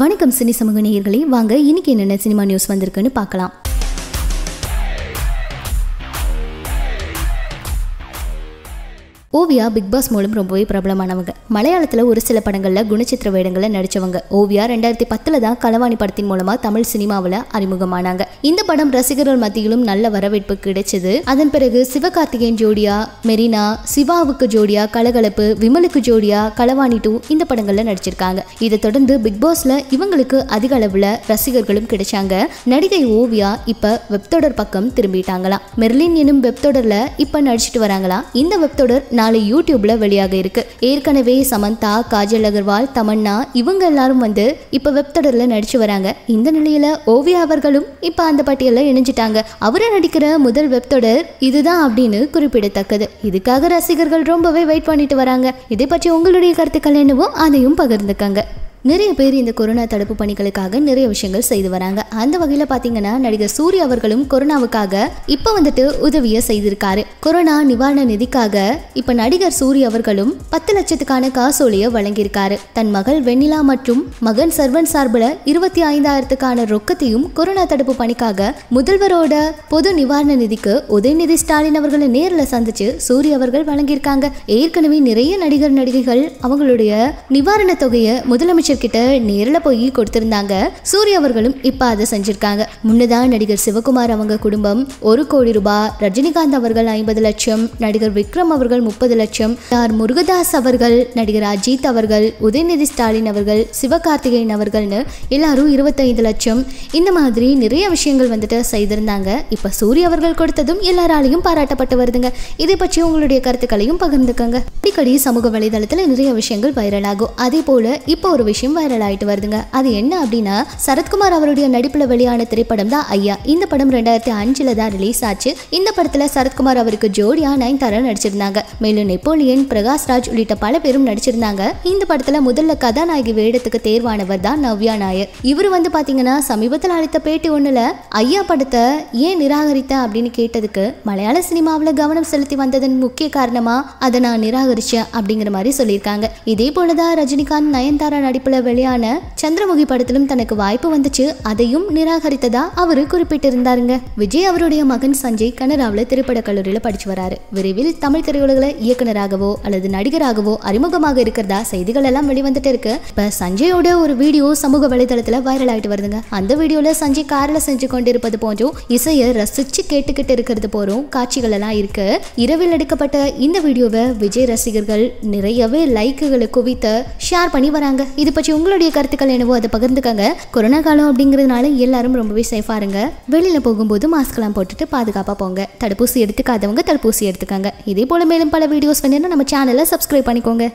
வணக்கம் சினி சமூக நேயர்களே வாங்க இன்னைக்கு என்னென்ன சினிமா நியூஸ் வந்திருக்குன்னு பார்க்கலாம் ஓவியா பிக் பாஸ் மூலம் ரொம்பவே பிரபலமானவங்க மலையாளத்தில் ஒரு சில படங்களில் குணச்சித்திர வேடங்களில் நடித்தவங்க ஓவியா ரெண்டாயிரத்தி பத்தில் தான் களவாணி படத்தின் மூலமாக தமிழ் சினிமாவில் அறிமுகமானாங்க இந்த படம் ரசிகர்கள் மத்தியிலும் நல்ல வரவேற்பு கிடைச்சது அதன் பிறகு சிவகார்த்திகேயன் ஜோடியா மெரினா சிவாவுக்கு ஜோடியா கலகலப்பு விமலுக்கு ஜோடியா களவாணி டூ இந்த படங்களில் நடிச்சிருக்காங்க இதை தொடர்ந்து பிக் பாஸில் இவங்களுக்கு அதிக அளவில் ரசிகர்களும் கிடைச்சாங்க நடிகை ஓவியா இப்போ வெப்தொடர் பக்கம் திரும்பிட்டாங்களாம் மெர்லின் எனும் வெப்தொடரில் இப்போ நடிச்சிட்டு வராங்களா இந்த வெப்தொடர் நாளை யூடியூப்ல வெளியாக இருக்கு ஏற்கனவே சமந்தா காஜல் அகர்வால் தமன்னா இவங்க எல்லாரும் வந்து இப்ப வெப்தொடர்ல நடிச்சு வராங்க இந்த நிலையில ஓவியா அவர்களும் இப்ப அந்த பட்டியல இணைஞ்சிட்டாங்க அவரை நடிக்கிற முதல் வெப்தொடர் இதுதான் அப்படின்னு குறிப்பிடத்தக்கது இதுக்காக ரசிகர்கள் ரொம்பவே வெயிட் பண்ணிட்டு வராங்க இதை பற்றி உங்களுடைய கருத்துக்கள் என்னவோ அதையும் பகிர்ந்துக்காங்க நிறைய பேர் இந்த கொரோனா தடுப்பு பணிகளுக்காக நிறைய விஷயங்கள் செய்து வராங்க அந்த வகையில் பார்த்தீங்கன்னா நடிகர் சூரிய அவர்களும் கொரோனாவுக்காக இப்போ வந்துட்டு உதவிய செய்திருக்காரு கொரோனா நிவாரண நிதிக்காக இப்ப நடிகர் சூரிய அவர்களும் பத்து லட்சத்துக்கான காசோலிய வழங்கியிருக்காரு தன் மகள் வெண்ணிலா மற்றும் மகன் சர்வன் சார்பில் இருபத்தி ஐந்தாயிரத்துக்கான ரொக்கத்தையும் கொரோனா தடுப்பு பணிக்காக முதல்வரோட பொது நிவாரண நிதிக்கு உதயநிதி ஸ்டாலின் அவர்களை நேரில் சந்திச்சு சூரிய அவர்கள் வழங்கியிருக்காங்க ஏற்கனவே நிறைய நடிகர் நடிகைகள் அவங்களுடைய நிவாரண தொகையை முதலமைச்சர் கிட்ட நேரில் போய் கொடுத்திருந்தாங்க சூரிய அவர்களும் இப்போ அதை செஞ்சிருக்காங்க முன்னதான் நடிகர் சிவகுமார் அவங்க குடும்பம் ஒரு கோடி ரூபாய் ரஜினிகாந்த் அவர்கள் ஐம்பது லட்சம் நடிகர் விக்ரம் அவர்கள் முப்பது லட்சம் ஆர் முருகதாஸ் அவர்கள் நடிகர் அஜித் அவர்கள் உதயநிதி ஸ்டாலின் அவர்கள் சிவகார்த்திகேயன் அவர்கள்னு எல்லாரும் இருபத்தைந்து லட்சம் இந்த மாதிரி நிறைய விஷயங்கள் வந்துட்டு செய்திருந்தாங்க இப்போ சூரிய அவர்கள் கொடுத்ததும் எல்லாராலையும் பாராட்டப்பட்டு வருதுங்க இதை பற்றி உங்களுடைய கருத்துக்களையும் பகிர்ந்துக்கங்க அடிக்கடி சமூக வலைதளத்தில் நிறைய விஷயங்கள் வைரல் ஆகும் அதே போல இப்போ ஒரு விஷயம் விஷயம் வைரல் ஆயிட்டு வருதுங்க அது என்ன அப்படின்னா சரத்குமார் அவருடைய நடிப்புல வெளியான திரைப்படம் தான் ஐயா இந்த படம் ரெண்டாயிரத்தி அஞ்சுல தான் ரிலீஸ் ஆச்சு இந்த படத்துல சரத்குமார் அவருக்கு ஜோடியா நயன்தாரா நடிச்சிருந்தாங்க மேலும் நெப்போலியன் பிரகாஷ் ராஜ் உள்ளிட்ட பல பேரும் நடிச்சிருந்தாங்க இந்த படத்துல முதல்ல கதாநாயகி வேடத்துக்கு தேர்வானவர் தான் நவ்யா நாயர் இவர் வந்து பாத்தீங்கன்னா சமீபத்தில் அளித்த பேட்டி ஒண்ணுல ஐயா படத்தை ஏன் நிராகரித்த அப்படின்னு கேட்டதுக்கு மலையாள சினிமாவில் கவனம் செலுத்தி வந்ததன் முக்கிய காரணமா அதை நான் நிராகரிச்சேன் அப்படிங்கிற மாதிரி சொல்லியிருக்காங்க இதே போலதான் ரஜினிகாந்த் நயன்தாரா நடிப்புல போல வெளியான சந்திரமுகி படத்திலும் தனக்கு வாய்ப்பு வந்துச்சு அதையும் நிராகரித்ததா அவரு குறிப்பிட்டிருந்தாருங்க விஜய் அவருடைய மகன் சஞ்சய் கனடாவில் திரைப்பட கல்லூரியில படிச்சு வராரு விரைவில் தமிழ் திரையுலகில இயக்குனராகவோ அல்லது நடிகராகவோ அறிமுகமாக இருக்கிறதா செய்திகள் எல்லாம் வெளிவந்துட்டு இருக்கு இப்ப சஞ்சயோட ஒரு வீடியோ சமூக வலைதளத்துல வைரல் ஆயிட்டு வருதுங்க அந்த வீடியோல சஞ்சய் காரில் செஞ்சு கொண்டிருப்பது போன்றும் இசையை ரசிச்சு கேட்டுக்கிட்டு இருக்கிறது போறும் காட்சிகள் எல்லாம் இருக்கு இரவில் எடுக்கப்பட்ட இந்த வீடியோவை விஜய் ரசிகர்கள் நிறையவே லைக்குகளை குவித்து ஷேர் பண்ணி வராங்க இது பற்றி உங்களுடைய கருத்துக்கள் என்னவோ அதை பகிர்ந்துக்கங்க கொரோனா காலம் அப்படிங்கிறதுனால எல்லாரும் ரொம்பவே சேஃபாக இருங்க வெளியில் போகும்போது மாஸ்க்லாம் போட்டுட்டு பாதுகாப்பாக போங்க தடுப்பூசி எடுத்துக்காதவங்க தடுப்பூசி எடுத்துக்காங்க இதே போல் மேலும் பல வீடியோஸ் வேணும்னா நம்ம சேனலை சப்ஸ்கிரைப் பண்ணிக்கோங்க